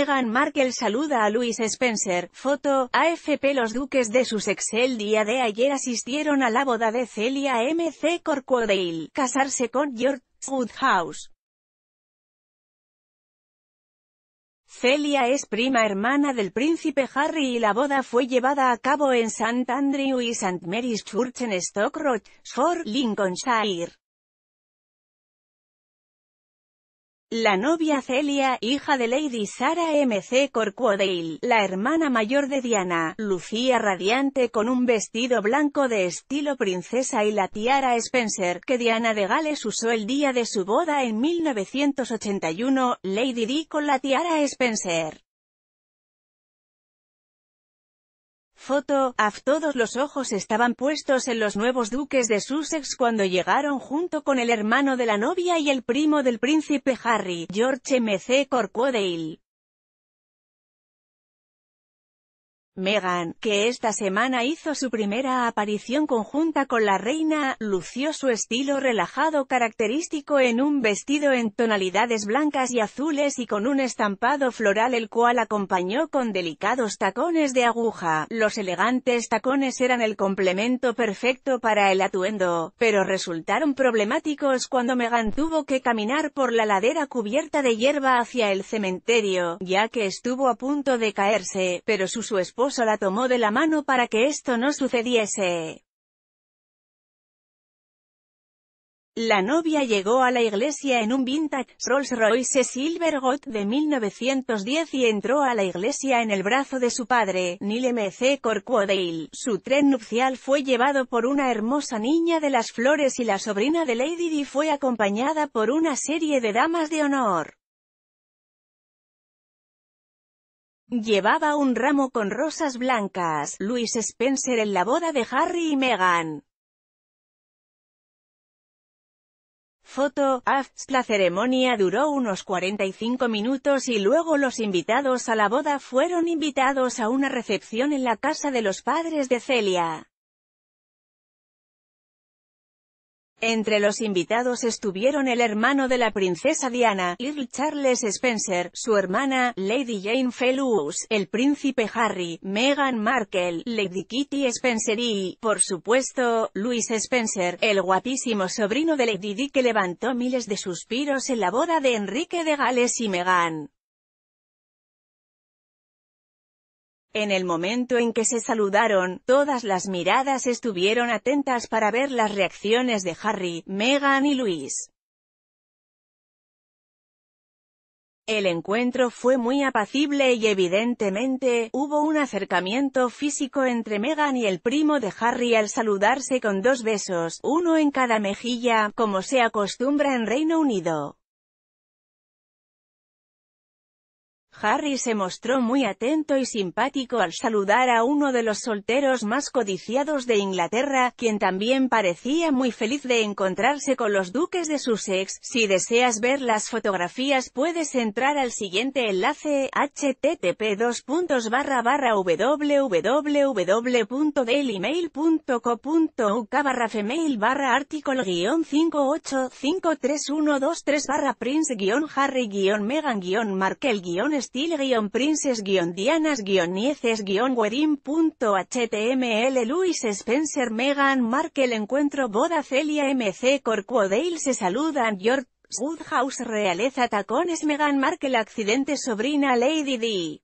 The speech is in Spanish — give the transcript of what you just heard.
Meghan Markle saluda a Louis Spencer, foto, AFP Los duques de Sussex el día de ayer asistieron a la boda de Celia M.C. Corcodale, casarse con George Woodhouse. Celia es prima hermana del príncipe Harry y la boda fue llevada a cabo en St Andrew y St Mary's Church en Shore, Lincolnshire. La novia Celia, hija de Lady Sarah M.C. Corquodale, la hermana mayor de Diana, lucía radiante con un vestido blanco de estilo princesa y la tiara Spencer, que Diana de Gales usó el día de su boda en 1981, Lady Di con la tiara Spencer. Foto, A todos los ojos estaban puestos en los nuevos duques de Sussex cuando llegaron junto con el hermano de la novia y el primo del príncipe Harry, George M.C. Corcodale. Megan, que esta semana hizo su primera aparición conjunta con la reina, lució su estilo relajado característico en un vestido en tonalidades blancas y azules y con un estampado floral el cual acompañó con delicados tacones de aguja. Los elegantes tacones eran el complemento perfecto para el atuendo, pero resultaron problemáticos cuando Megan tuvo que caminar por la ladera cubierta de hierba hacia el cementerio, ya que estuvo a punto de caerse, pero su la tomó de la mano para que esto no sucediese. La novia llegó a la iglesia en un vintage Rolls-Royce Silvergott de 1910 y entró a la iglesia en el brazo de su padre, Neil M. C. Corquodale. Su tren nupcial fue llevado por una hermosa niña de las flores y la sobrina de Lady Di fue acompañada por una serie de damas de honor. Llevaba un ramo con rosas blancas, Luis Spencer en la boda de Harry y Meghan. Foto, AFTS. La ceremonia duró unos 45 minutos y luego los invitados a la boda fueron invitados a una recepción en la casa de los padres de Celia. Entre los invitados estuvieron el hermano de la princesa Diana, Little Charles Spencer, su hermana, Lady Jane Fellows, el príncipe Harry, Meghan Markle, Lady Kitty Spencer y, por supuesto, Louis Spencer, el guapísimo sobrino de Lady Di que levantó miles de suspiros en la boda de Enrique de Gales y Meghan. En el momento en que se saludaron, todas las miradas estuvieron atentas para ver las reacciones de Harry, Meghan y Luis. El encuentro fue muy apacible y evidentemente, hubo un acercamiento físico entre Meghan y el primo de Harry al saludarse con dos besos, uno en cada mejilla, como se acostumbra en Reino Unido. Harry se mostró muy atento y simpático al saludar a uno de los solteros más codiciados de Inglaterra, quien también parecía muy feliz de encontrarse con los duques de Sussex. Si deseas ver las fotografías puedes entrar al siguiente enlace, http www.dailymail.co.uk barra female barra artículo 5853123 barra prince harry megan markel guión estil princes dianas nieces weddinghtml Luis Spencer Meghan Markle Encuentro Boda Celia MC Corcuodale se saludan George Woodhouse Realeza Tacones Meghan Markle Accidente Sobrina Lady D.